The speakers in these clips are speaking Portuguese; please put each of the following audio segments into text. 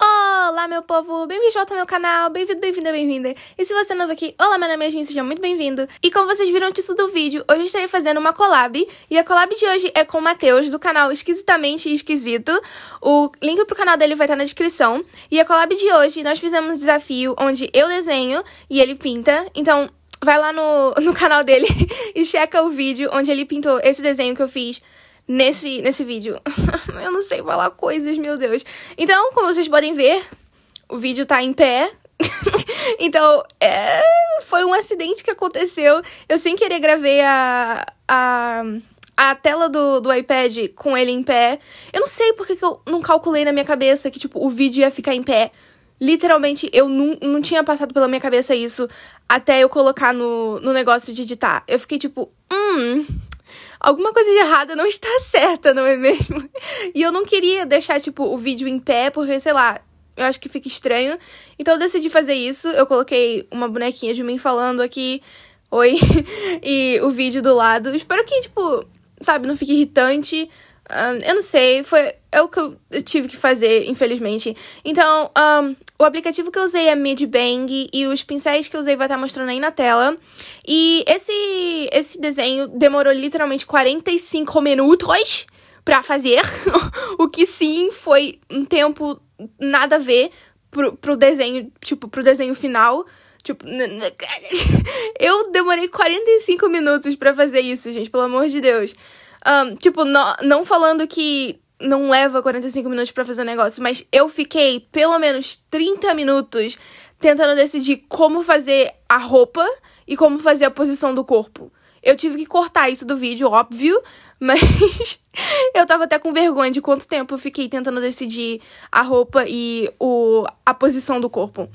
Olá, meu povo! Bem-vindo ao meu canal! Bem-vindo, bem-vinda, bem-vinda! E se você é novo aqui, olá, meu nome é Jasmin, seja muito bem-vindo! E como vocês viram no título do vídeo, hoje eu estarei fazendo uma collab, e a collab de hoje é com o Matheus, do canal Esquisitamente Esquisito. O link pro canal dele vai estar na descrição. E a collab de hoje, nós fizemos um desafio onde eu desenho e ele pinta, então vai lá no, no canal dele e checa o vídeo onde ele pintou esse desenho que eu fiz nesse, nesse vídeo. eu não sei falar coisas, meu Deus. Então, como vocês podem ver, o vídeo tá em pé. então, é... foi um acidente que aconteceu. Eu sem querer gravei a. a a tela do, do iPad com ele em pé. Eu não sei porque que eu não calculei na minha cabeça que, tipo, o vídeo ia ficar em pé. Literalmente, eu não, não tinha passado pela minha cabeça isso até eu colocar no, no negócio de editar. Eu fiquei tipo, hum, alguma coisa de errada não está certa, não é mesmo? E eu não queria deixar, tipo, o vídeo em pé, porque, sei lá, eu acho que fica estranho. Então eu decidi fazer isso. Eu coloquei uma bonequinha de mim falando aqui, oi, e o vídeo do lado. Espero que, tipo, sabe, não fique irritante. Um, ah, eu não sei, foi é o que eu tive que fazer, infelizmente. Então, um, ah, o aplicativo que eu usei é Midbang e os pincéis que eu usei vai estar tá mostrando aí na tela. E esse, esse desenho demorou literalmente 45 minutos para fazer, o que sim foi um tempo nada a ver pro, pro desenho, tipo, pro desenho final. Tipo, eu demorei 45 minutos para fazer isso, gente, pelo amor de Deus. Um, tipo, no, não falando que não leva 45 minutos para fazer o um negócio, mas eu fiquei pelo menos 30 minutos tentando decidir como fazer a roupa e como fazer a posição do corpo. Eu tive que cortar isso do vídeo, óbvio, mas eu tava até com vergonha de quanto tempo eu fiquei tentando decidir a roupa e o, a posição do corpo.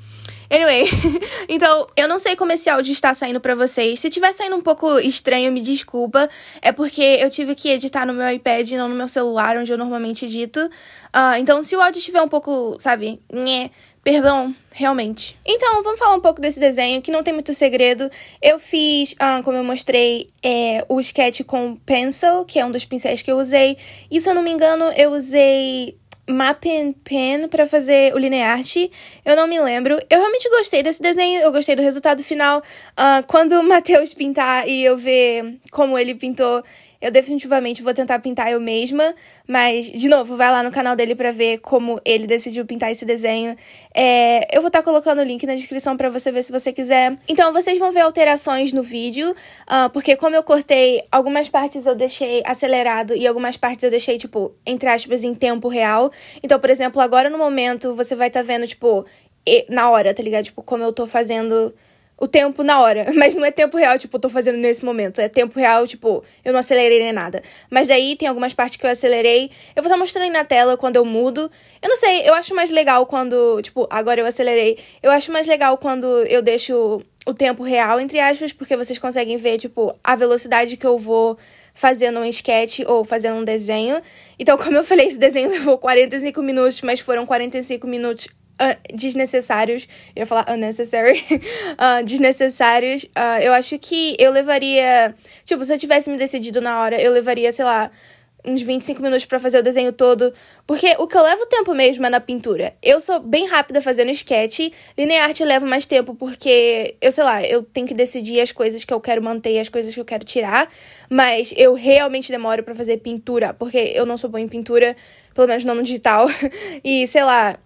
Anyway, então eu não sei como esse áudio está saindo para vocês. Se tiver saindo um pouco estranho, me desculpa. É porque eu tive que editar no meu iPad e não no meu celular, onde eu normalmente edito. Uh, então, se o áudio estiver um pouco, sabe, nhé, Perdão, realmente. Então, vamos falar um pouco desse desenho, que não tem muito segredo. Eu fiz, ah, como eu mostrei, é, o sketch com pencil, que é um dos pincéis que eu usei. E se eu não me engano, eu usei Mapping Pen para fazer o Linearte. Eu não me lembro. Eu realmente gostei desse desenho, eu gostei do resultado final. Uh, quando o Matheus pintar e eu ver como ele pintou, eu definitivamente vou tentar pintar eu mesma. Mas, de novo, vai lá no canal dele para ver como ele decidiu pintar esse desenho. É, eu vou estar tá colocando o link na descrição para você ver se você quiser. Então, vocês vão ver alterações no vídeo, uh, porque como eu cortei, algumas partes eu deixei acelerado e algumas partes eu deixei, tipo, entre aspas, em tempo real. Então, por exemplo, agora no momento você vai estar tá vendo, tipo, na hora, tá ligado? Tipo, como eu tô fazendo o tempo na hora. Mas não é tempo real, tipo, eu tô fazendo nesse momento. É tempo real, tipo, eu não acelerei nem nada. Mas daí tem algumas partes que eu acelerei. Eu vou estar mostrando aí na tela quando eu mudo. Eu não sei, eu acho mais legal quando, tipo, agora eu acelerei. Eu acho mais legal quando eu deixo o tempo real, entre aspas, porque vocês conseguem ver, tipo, a velocidade que eu vou fazendo um esquete ou fazendo um desenho. Então, como eu falei, esse desenho levou 45 minutos, mas foram 45 minutos ah, desnecessários. Eu ia falar unnecessary. uh, desnecessários. Uh, eu acho que eu levaria. Tipo, se eu tivesse me decidido na hora, eu levaria, sei lá, uns 25 minutos para fazer o desenho todo. Porque o que eu levo tempo mesmo é na pintura. Eu sou bem rápida fazendo sketch. Linear arte leva mais tempo porque, eu sei lá, eu tenho que decidir as coisas que eu quero manter e as coisas que eu quero tirar. Mas eu realmente demoro para fazer pintura, porque eu não sou boa em pintura, pelo menos não no digital. e, sei lá,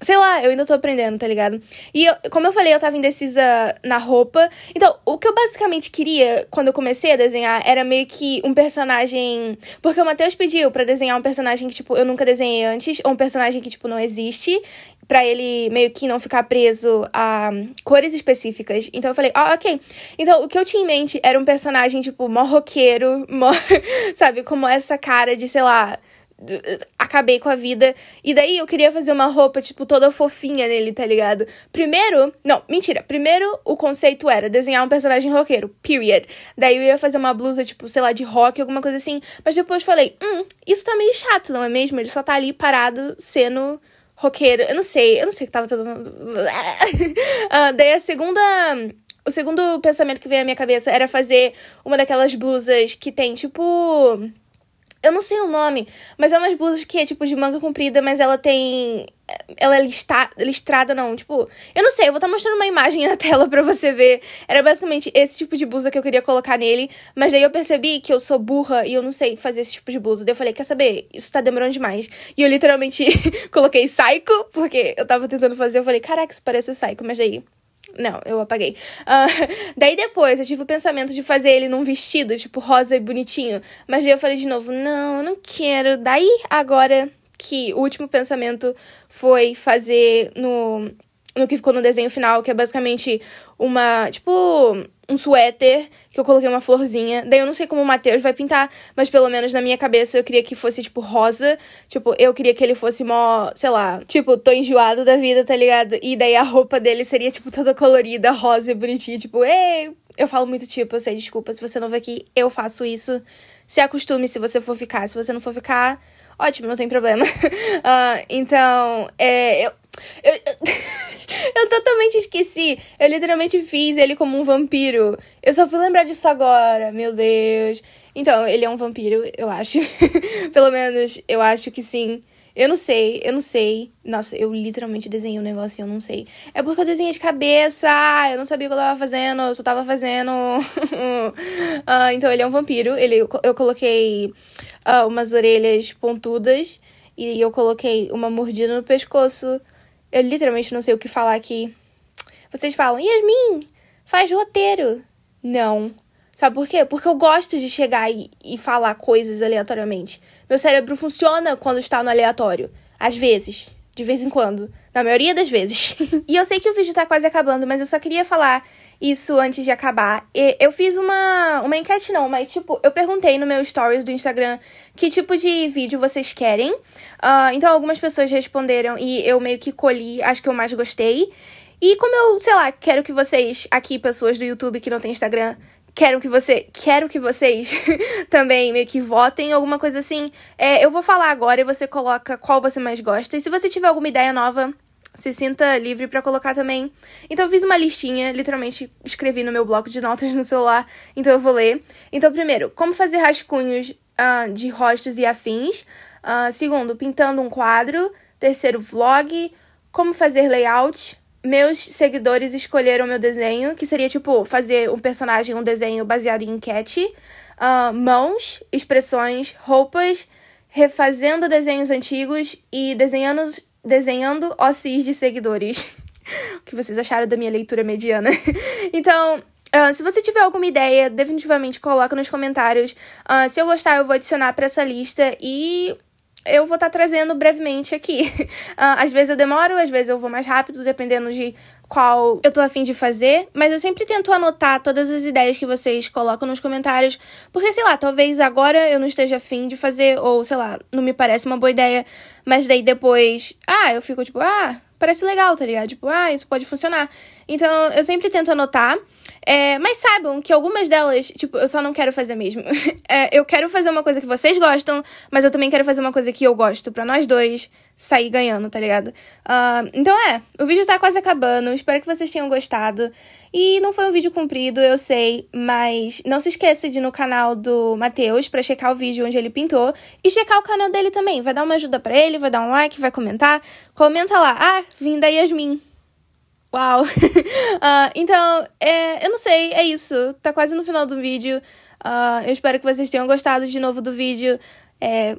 Sei lá, eu ainda tô aprendendo, tá ligado? E eu, como eu falei, eu tava indecisa na roupa. Então, o que eu basicamente queria quando eu comecei a desenhar era meio que um personagem. Porque o Matheus pediu para desenhar um personagem que, tipo, eu nunca desenhei antes, ou um personagem que, tipo, não existe, para ele meio que não ficar preso a cores específicas. Então eu falei, ó, oh, ah, ok. Então, o que eu tinha em mente era um personagem, tipo, mó roqueiro, sabe, como essa cara de, sei lá acabei com a vida. E daí eu queria fazer uma roupa, tipo, toda fofinha nele, tá ligado? Primeiro. Não, mentira. Primeiro o conceito era desenhar um personagem roqueiro, period. Daí eu ia fazer uma blusa, tipo, sei lá, de rock, alguma coisa assim. Mas depois falei, hum, isso tá meio chato, não é mesmo? Ele só tá ali parado sendo roqueiro. Eu não sei, eu não sei o que tava tentando. uh, daí a segunda. O segundo pensamento que veio à minha cabeça era fazer uma daquelas blusas que tem, tipo eu não sei o nome, mas é umas blusas que é tipo de manga comprida, mas ela tem. Ela é lista... listrada, não. Tipo, eu não sei, eu vou estar tá mostrando uma imagem na tela pra você ver. Era basicamente esse tipo de blusa que eu queria colocar nele, mas daí eu percebi que eu sou burra e eu não sei fazer esse tipo de blusa. Daí eu falei, quer saber? Isso tá demorando demais. E eu literalmente coloquei Psycho, porque eu tava tentando fazer. Eu falei, caraca, isso parece o Psycho, mas daí não, eu apaguei. Uh, daí depois eu tive o pensamento de fazer ele num vestido, tipo, rosa e bonitinho. Mas daí eu falei de novo, não, eu não quero. Daí agora que o último pensamento foi fazer no no que ficou no desenho final, que é basicamente uma. Tipo, um suéter, que eu coloquei uma florzinha. Daí eu não sei como o Matheus vai pintar, mas pelo menos na minha cabeça eu queria que fosse, tipo, rosa. Tipo, eu queria que ele fosse mó, sei lá, tipo, tô enjoado da vida, tá ligado? E daí a roupa dele seria, tipo, toda colorida, rosa e bonitinha, tipo, ei! Eu falo muito tipo, eu sei, desculpa, se você é não vai aqui, eu faço isso. Se acostume se você for ficar. Se você não for ficar, ótimo, não tem problema. uh, então, é. Eu. eu Eu totalmente esqueci. Eu literalmente fiz ele como um vampiro. Eu só fui lembrar disso agora, meu Deus. Então, ele é um vampiro, eu acho. Pelo menos, eu acho que sim. Eu não sei, eu não sei. Nossa, eu literalmente desenhei um negócio e eu não sei. É porque eu desenhei de cabeça, ah, eu não sabia o que eu tava fazendo, eu só tava fazendo. uh, então ele é um vampiro. Ele, eu coloquei uh, umas orelhas pontudas e eu coloquei uma mordida no pescoço. Eu literalmente não sei o que falar aqui. Vocês falam, Yasmin, faz roteiro. Não. Sabe por quê? Porque eu gosto de chegar e, e falar coisas aleatoriamente. Meu cérebro funciona quando está no aleatório. Às vezes. De vez em quando. Na maioria das vezes. e eu sei que o vídeo tá quase acabando, mas eu só queria falar isso antes de acabar. E eu fiz uma. Uma enquete, não, mas tipo, eu perguntei no meu stories do Instagram que tipo de vídeo vocês querem. Uh, então algumas pessoas responderam e eu meio que colhi as que eu mais gostei. E como eu, sei lá, quero que vocês aqui, pessoas do YouTube que não tem Instagram, quero que você, quero que vocês também meio que votem, alguma coisa assim. É, eu vou falar agora e você coloca qual você mais gosta. E se você tiver alguma ideia nova, se sinta livre para colocar também. Então eu fiz uma listinha, literalmente escrevi no meu bloco de notas no celular, então eu vou ler. Então, primeiro, como fazer rascunhos uh, de rostos e afins. Uh, segundo, pintando um quadro. Terceiro, vlog. Como fazer layout meus seguidores escolheram meu desenho, que seria tipo fazer um personagem, um desenho baseado em enquete, uh, mãos, expressões, roupas, refazendo desenhos antigos e desenhando, desenhando ossis de seguidores. o que vocês acharam da minha leitura mediana? então, Uh, se você tiver alguma ideia, definitivamente coloca nos comentários. Uh, se eu gostar, eu vou adicionar para essa lista. E eu vou estar tá trazendo brevemente aqui. Ah, às vezes eu demoro, às vezes eu vou mais rápido, dependendo de qual eu tô afim de fazer, mas eu sempre tento anotar todas as ideias que vocês colocam nos comentários, porque sei lá, talvez agora eu não esteja afim de fazer, ou sei lá, não me parece uma boa ideia, mas daí depois, ah, eu fico tipo, ah, parece legal, tá ligado? Tipo, ah, isso pode funcionar. Então, eu sempre tento anotar. É, mas saibam que algumas delas, tipo, eu só não quero fazer mesmo. É, eu quero fazer uma coisa que vocês gostam, mas eu também quero fazer uma coisa que eu gosto para nós dois, sair ganhando, tá ligado? Uh, então é, o vídeo tá quase acabando, espero que vocês tenham gostado. E não foi um vídeo comprido, eu sei, mas não se esqueça de ir no canal do Matheus para checar o vídeo onde ele pintou e checar o canal dele também. Vai dar uma ajuda para ele, vai dar um like, vai comentar. Comenta lá, ah, vim da Yasmin. Uau! uh, então, é, eu não sei, é isso. Tá quase no final do vídeo. Uh, eu espero que vocês tenham gostado de novo do vídeo. É.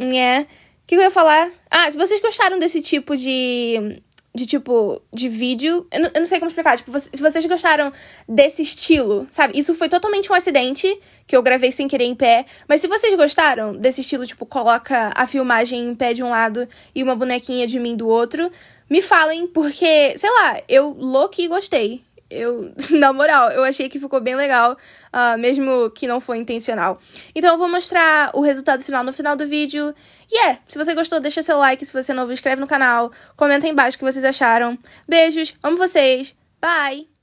né que eu ia falar? Ah, se vocês gostaram desse tipo de. De tipo, de vídeo. Eu não, eu não sei como explicar. Tipo, se vocês gostaram desse estilo, sabe? Isso foi totalmente um acidente que eu gravei sem querer em pé. Mas se vocês gostaram desse estilo, tipo, coloca a filmagem em pé de um lado e uma bonequinha de mim do outro, me falem, porque, sei lá, eu louco e gostei eu, na moral, eu achei que ficou bem legal, uh, mesmo que não foi intencional. Então eu vou mostrar o resultado final no final do vídeo. E yeah, é, se você gostou, deixa seu like, se você é novo, inscreve no canal, comenta aí embaixo o que vocês acharam. Beijos, amo vocês, bye!